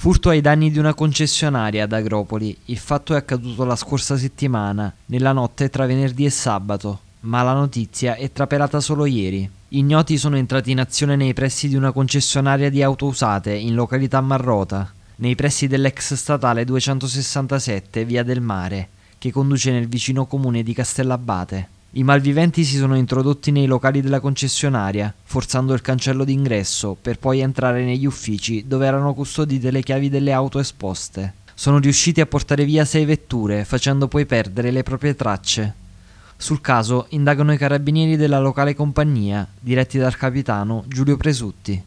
Furto ai danni di una concessionaria ad Agropoli. Il fatto è accaduto la scorsa settimana, nella notte tra venerdì e sabato, ma la notizia è trapelata solo ieri. Ignoti sono entrati in azione nei pressi di una concessionaria di auto usate in località Marrota, nei pressi dell'ex statale 267 Via del Mare, che conduce nel vicino comune di Castellabate. I malviventi si sono introdotti nei locali della concessionaria, forzando il cancello d'ingresso, per poi entrare negli uffici dove erano custodite le chiavi delle auto esposte. Sono riusciti a portare via sei vetture, facendo poi perdere le proprie tracce. Sul caso indagano i carabinieri della locale compagnia, diretti dal capitano Giulio Presutti.